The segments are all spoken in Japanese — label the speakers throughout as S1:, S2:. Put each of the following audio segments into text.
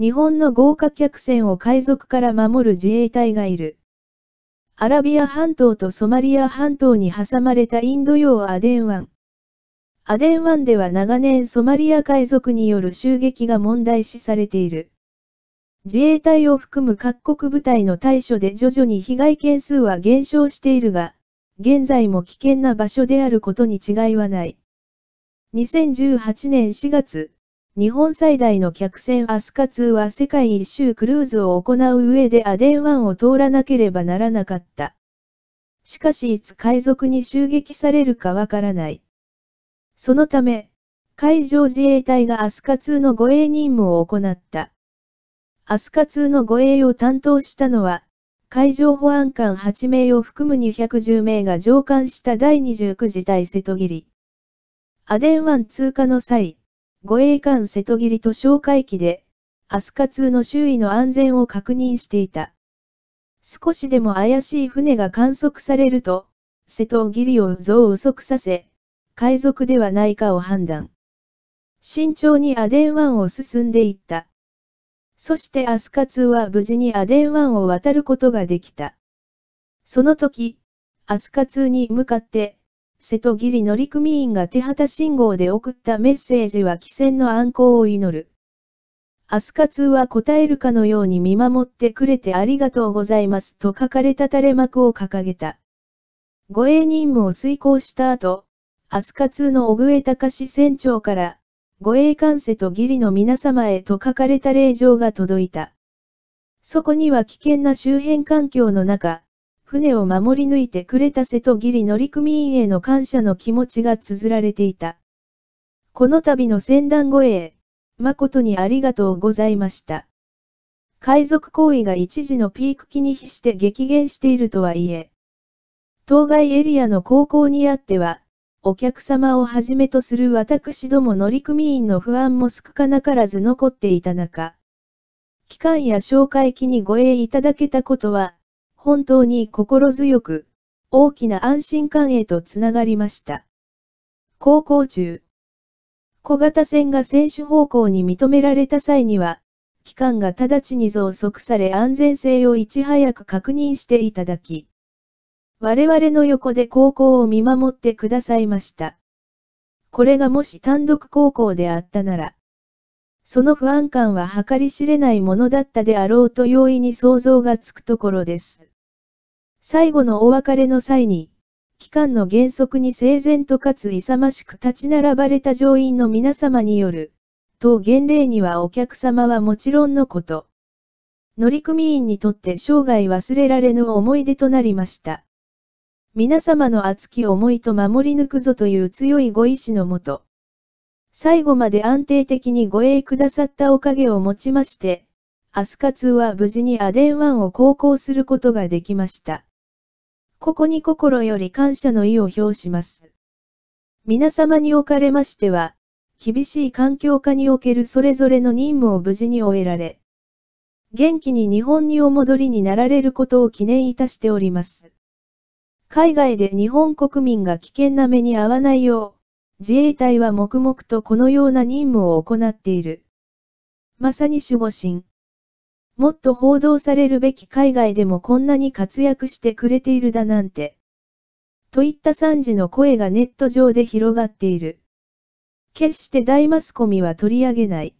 S1: 日本の豪華客船を海賊から守る自衛隊がいる。アラビア半島とソマリア半島に挟まれたインド洋アデン湾。アデン湾では長年ソマリア海賊による襲撃が問題視されている。自衛隊を含む各国部隊の対処で徐々に被害件数は減少しているが、現在も危険な場所であることに違いはない。2018年4月、日本最大の客船アスカ2は世界一周クルーズを行う上でアデン1を通らなければならなかった。しかしいつ海賊に襲撃されるかわからない。そのため、海上自衛隊がアスカ2の護衛任務を行った。アスカ2の護衛を担当したのは、海上保安官8名を含む210名が上官した第29次隊瀬戸切り。アデン湾通過の際、護衛艦瀬戸切と哨戒機で、アスカ2の周囲の安全を確認していた。少しでも怪しい船が観測されると、瀬戸切を増嘘くさせ、海賊ではないかを判断。慎重にアデン湾を進んでいった。そしてアスカ2は無事にアデン湾を渡ることができた。その時、アスカ2に向かって、瀬戸切乗組員が手旗信号で送ったメッセージは汽船の暗行を祈る。アスカ通は答えるかのように見守ってくれてありがとうございますと書かれた垂れ幕を掲げた。護衛任務を遂行した後、アスカ通の小上隆船長から、護衛艦瀬戸義理の皆様へと書かれた令状が届いた。そこには危険な周辺環境の中、船を守り抜いてくれた瀬戸義理乗組員への感謝の気持ちが綴られていた。この度の船団護衛、誠にありがとうございました。海賊行為が一時のピーク期に比して激減しているとはいえ、当該エリアの高校にあっては、お客様をはじめとする私ども乗組員の不安も少なからず残っていた中、期間や紹介期にご縁いただけたことは、本当に心強く、大きな安心感へとつながりました。高校中、小型船が選手方向に認められた際には、機関が直ちに増速され安全性をいち早く確認していただき、我々の横で高校を見守ってくださいました。これがもし単独高校であったなら、その不安感は計り知れないものだったであろうと容易に想像がつくところです。最後のお別れの際に、期間の原則に整然とかつ勇ましく立ち並ばれた乗員の皆様による、当元礼にはお客様はもちろんのこと。乗組員にとって生涯忘れられぬ思い出となりました。皆様の熱き思いと守り抜くぞという強いご意志のもと、最後まで安定的にご栄くださったおかげをもちまして、アスカ2は無事にアデン1を航行することができました。ここに心より感謝の意を表します。皆様におかれましては、厳しい環境下におけるそれぞれの任務を無事に終えられ、元気に日本にお戻りになられることを記念いたしております。海外で日本国民が危険な目に遭わないよう、自衛隊は黙々とこのような任務を行っている。まさに守護神。もっと報道されるべき海外でもこんなに活躍してくれているだなんて。といった惨事の声がネット上で広がっている。決して大マスコミは取り上げない。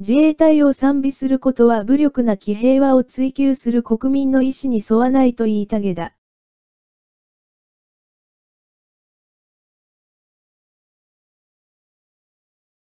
S1: 自衛隊を賛美することは武力なき平和を追求する国民の意思に沿わないと言いたげだ。